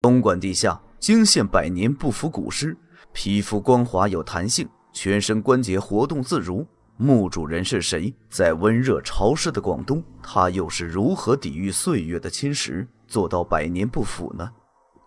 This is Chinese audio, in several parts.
东莞地下惊现百年不腐古尸，皮肤光滑有弹性，全身关节活动自如。墓主人是谁？在温热潮湿的广东，他又是如何抵御岁月的侵蚀，做到百年不腐呢？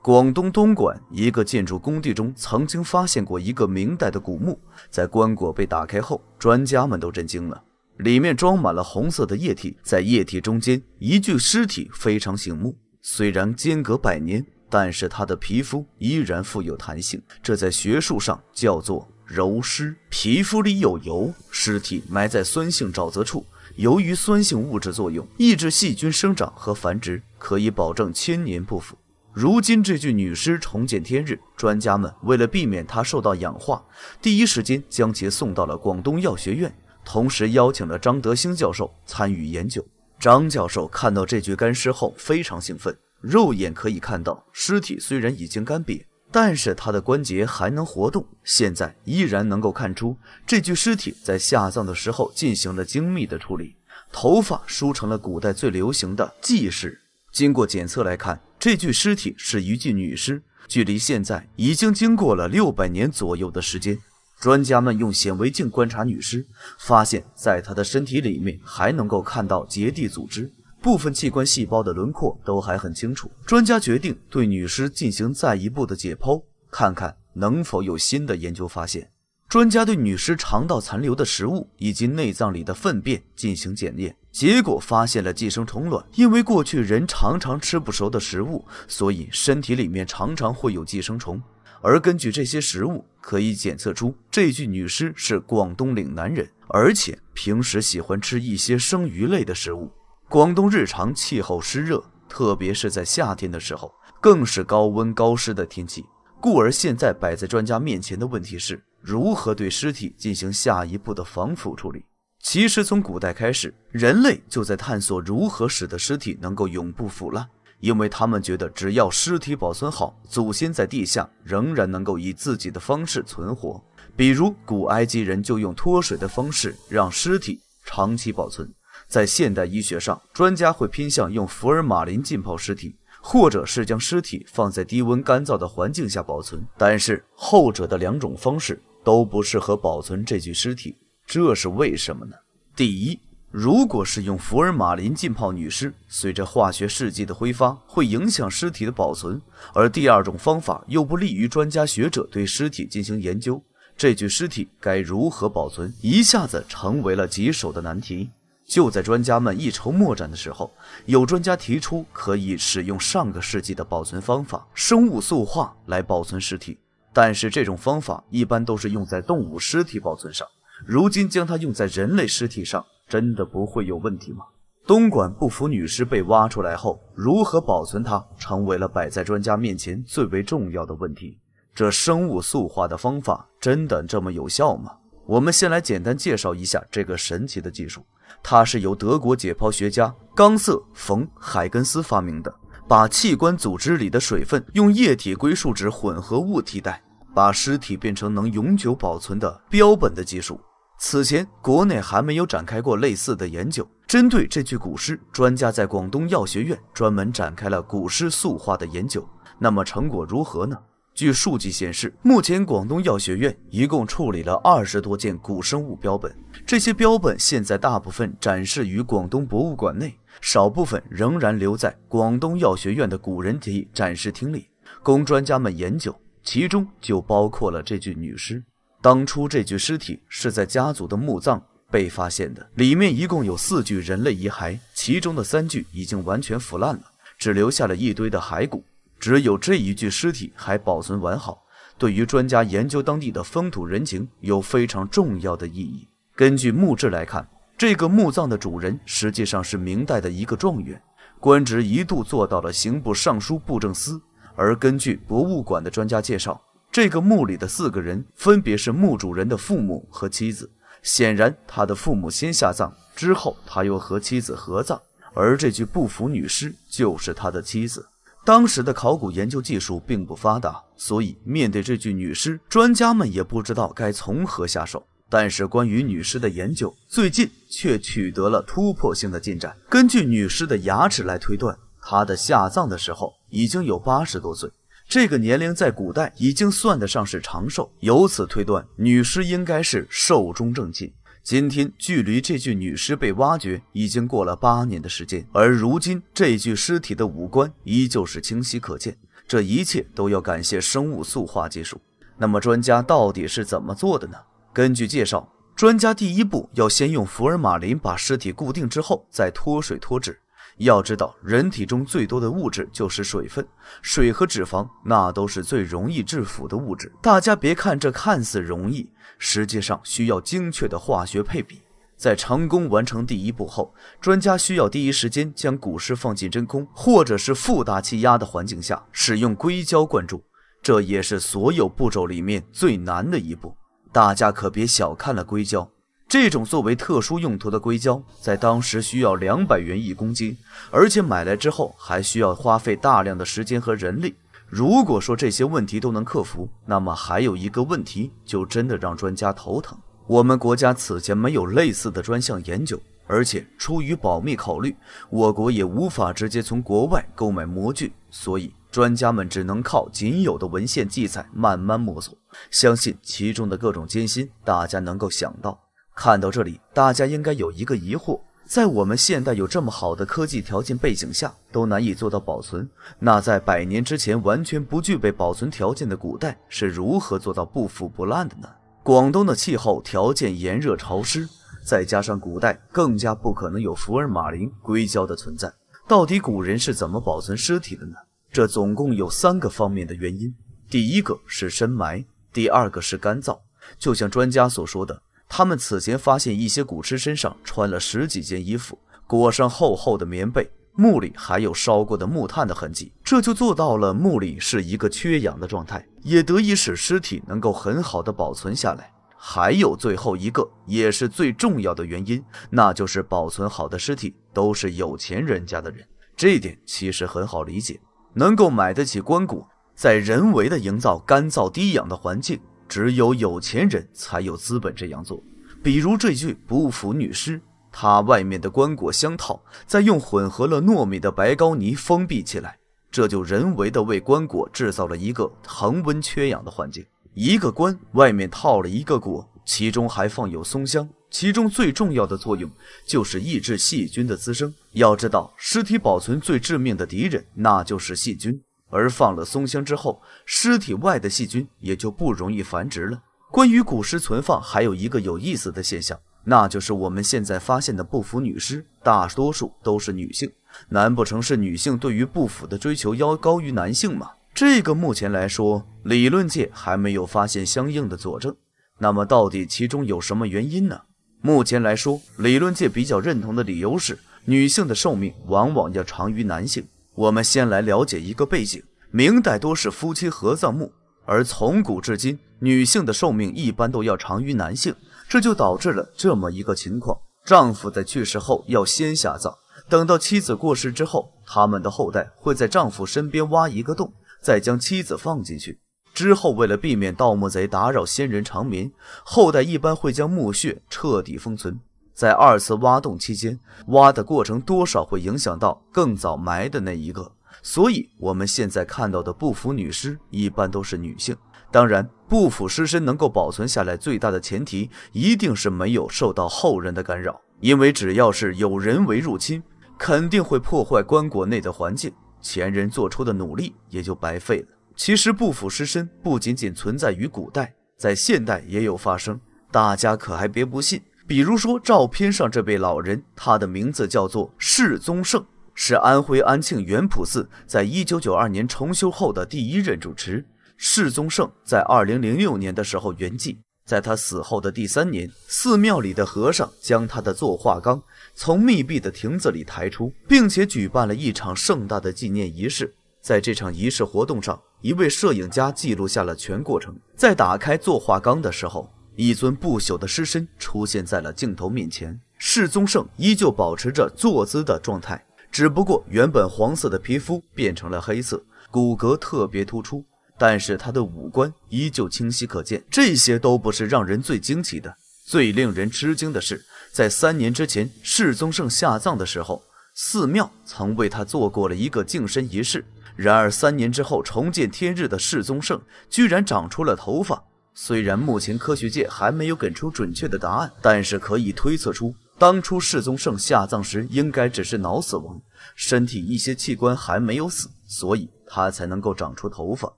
广东东莞一个建筑工地中，曾经发现过一个明代的古墓。在棺椁被打开后，专家们都震惊了，里面装满了红色的液体，在液体中间，一具尸体非常醒目。虽然间隔百年。但是她的皮肤依然富有弹性，这在学术上叫做“柔尸”。皮肤里有油，尸体埋在酸性沼泽处，由于酸性物质作用，抑制细菌生长和繁殖，可以保证千年不腐。如今这具女尸重见天日，专家们为了避免她受到氧化，第一时间将其送到了广东药学院，同时邀请了张德兴教授参与研究。张教授看到这具干尸后，非常兴奋。肉眼可以看到，尸体虽然已经干瘪，但是它的关节还能活动。现在依然能够看出，这具尸体在下葬的时候进行了精密的处理，头发梳成了古代最流行的髻式。经过检测来看，这具尸体是一具女尸，距离现在已经经过了六百年左右的时间。专家们用显微镜观察女尸，发现在她的身体里面还能够看到结缔组织。部分器官细胞的轮廓都还很清楚。专家决定对女尸进行再一步的解剖，看看能否有新的研究发现。专家对女尸肠道残留的食物以及内脏里的粪便进行检验，结果发现了寄生虫卵。因为过去人常常吃不熟的食物，所以身体里面常常会有寄生虫。而根据这些食物，可以检测出这具女尸是广东岭南人，而且平时喜欢吃一些生鱼类的食物。广东日常气候湿热，特别是在夏天的时候，更是高温高湿的天气。故而，现在摆在专家面前的问题是如何对尸体进行下一步的防腐处理。其实，从古代开始，人类就在探索如何使得尸体能够永不腐烂，因为他们觉得只要尸体保存好，祖先在地下仍然能够以自己的方式存活。比如，古埃及人就用脱水的方式让尸体长期保存。在现代医学上，专家会偏向用福尔马林浸泡尸体，或者是将尸体放在低温干燥的环境下保存。但是后者的两种方式都不适合保存这具尸体，这是为什么呢？第一，如果是用福尔马林浸泡女尸，随着化学试剂的挥发，会影响尸体的保存；而第二种方法又不利于专家学者对尸体进行研究。这具尸体该如何保存，一下子成为了棘手的难题。就在专家们一筹莫展的时候，有专家提出可以使用上个世纪的保存方法——生物塑化来保存尸体。但是，这种方法一般都是用在动物尸体保存上，如今将它用在人类尸体上，真的不会有问题吗？东莞不服女尸被挖出来后，如何保存它成为了摆在专家面前最为重要的问题。这生物塑化的方法真的这么有效吗？我们先来简单介绍一下这个神奇的技术。它是由德国解剖学家冈瑟·冯·海根斯发明的，把器官组织里的水分用液体硅树脂混合物替代，把尸体变成能永久保存的标本的技术。此前，国内还没有展开过类似的研究。针对这具古尸，专家在广东药学院专门展开了古尸塑化的研究。那么，成果如何呢？据数据显示，目前广东药学院一共处理了二十多件古生物标本。这些标本现在大部分展示于广东博物馆内，少部分仍然留在广东药学院的古人体展示厅里，供专家们研究。其中就包括了这具女尸。当初这具尸体是在家族的墓葬被发现的，里面一共有四具人类遗骸，其中的三具已经完全腐烂了，只留下了一堆的骸骨。只有这一具尸体还保存完好，对于专家研究当地的风土人情有非常重要的意义。根据墓志来看，这个墓葬的主人实际上是明代的一个状元，官职一度做到了刑部尚书、布政司。而根据博物馆的专家介绍，这个墓里的四个人分别是墓主人的父母和妻子。显然，他的父母先下葬，之后他又和妻子合葬，而这具不服女尸就是他的妻子。当时的考古研究技术并不发达，所以面对这具女尸，专家们也不知道该从何下手。但是，关于女尸的研究最近却取得了突破性的进展。根据女尸的牙齿来推断，她的下葬的时候已经有八十多岁，这个年龄在古代已经算得上是长寿。由此推断，女尸应该是寿终正寝。今天距离这具女尸被挖掘已经过了八年的时间，而如今这具尸体的五官依旧是清晰可见。这一切都要感谢生物塑化技术。那么专家到底是怎么做的呢？根据介绍，专家第一步要先用福尔马林把尸体固定，之后再脱水脱脂。要知道，人体中最多的物质就是水分，水和脂肪那都是最容易致腐的物质。大家别看这看似容易，实际上需要精确的化学配比。在成功完成第一步后，专家需要第一时间将古尸放进真空或者是负大气压的环境下，使用硅胶灌注。这也是所有步骤里面最难的一步。大家可别小看了硅胶。这种作为特殊用途的硅胶，在当时需要两百元一公斤，而且买来之后还需要花费大量的时间和人力。如果说这些问题都能克服，那么还有一个问题就真的让专家头疼：我们国家此前没有类似的专项研究，而且出于保密考虑，我国也无法直接从国外购买模具，所以专家们只能靠仅有的文献记载慢慢摸索。相信其中的各种艰辛，大家能够想到。看到这里，大家应该有一个疑惑：在我们现代有这么好的科技条件背景下，都难以做到保存，那在百年之前完全不具备保存条件的古代，是如何做到不腐不烂的呢？广东的气候条件炎热潮湿，再加上古代更加不可能有福尔马林、硅胶的存在，到底古人是怎么保存尸体的呢？这总共有三个方面的原因：第一个是深埋，第二个是干燥，就像专家所说的。他们此前发现一些古尸身上穿了十几件衣服，裹上厚厚的棉被，墓里还有烧过的木炭的痕迹，这就做到了墓里是一个缺氧的状态，也得以使尸体能够很好的保存下来。还有最后一个，也是最重要的原因，那就是保存好的尸体都是有钱人家的人，这点其实很好理解，能够买得起棺椁，在人为的营造干燥低氧的环境。只有有钱人才有资本这样做，比如这具不腐女尸，它外面的棺椁相套，再用混合了糯米的白膏泥封闭起来，这就人为的为棺椁制造了一个恒温缺氧的环境。一个棺外面套了一个椁，其中还放有松香，其中最重要的作用就是抑制细菌的滋生。要知道，尸体保存最致命的敌人那就是细菌。而放了松香之后，尸体外的细菌也就不容易繁殖了。关于古尸存放，还有一个有意思的现象，那就是我们现在发现的不腐女尸，大多数都是女性。难不成是女性对于不腐的追求要高于男性吗？这个目前来说，理论界还没有发现相应的佐证。那么到底其中有什么原因呢？目前来说，理论界比较认同的理由是，女性的寿命往往要长于男性。我们先来了解一个背景：明代多是夫妻合葬墓，而从古至今，女性的寿命一般都要长于男性，这就导致了这么一个情况：丈夫在去世后要先下葬，等到妻子过世之后，他们的后代会在丈夫身边挖一个洞，再将妻子放进去。之后，为了避免盗墓贼打扰先人长眠，后代一般会将墓穴彻底封存。在二次挖洞期间，挖的过程多少会影响到更早埋的那一个，所以我们现在看到的不腐女尸一般都是女性。当然，不腐尸身能够保存下来，最大的前提一定是没有受到后人的干扰，因为只要是有人为入侵，肯定会破坏棺椁内的环境，前人做出的努力也就白费了。其实不腐尸身不仅仅存在于古代，在现代也有发生，大家可还别不信。比如说，照片上这位老人，他的名字叫做释宗盛，是安徽安庆元普寺在1992年重修后的第一任主持。释宗盛在2006年的时候圆寂，在他死后的第三年，寺庙里的和尚将他的坐化缸从密闭的亭子里抬出，并且举办了一场盛大的纪念仪式。在这场仪式活动上，一位摄影家记录下了全过程。在打开坐化缸的时候，一尊不朽的尸身出现在了镜头面前，世宗盛依旧保持着坐姿的状态，只不过原本黄色的皮肤变成了黑色，骨骼特别突出，但是他的五官依旧清晰可见。这些都不是让人最惊奇的，最令人吃惊的是，在三年之前世宗盛下葬的时候，寺庙曾为他做过了一个净身仪式，然而三年之后重见天日的世宗盛，居然长出了头发。虽然目前科学界还没有给出准确的答案，但是可以推测出，当初世宗圣下葬时应该只是脑死亡，身体一些器官还没有死，所以他才能够长出头发。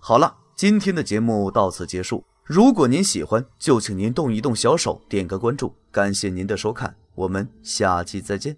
好了，今天的节目到此结束。如果您喜欢，就请您动一动小手，点个关注，感谢您的收看，我们下期再见。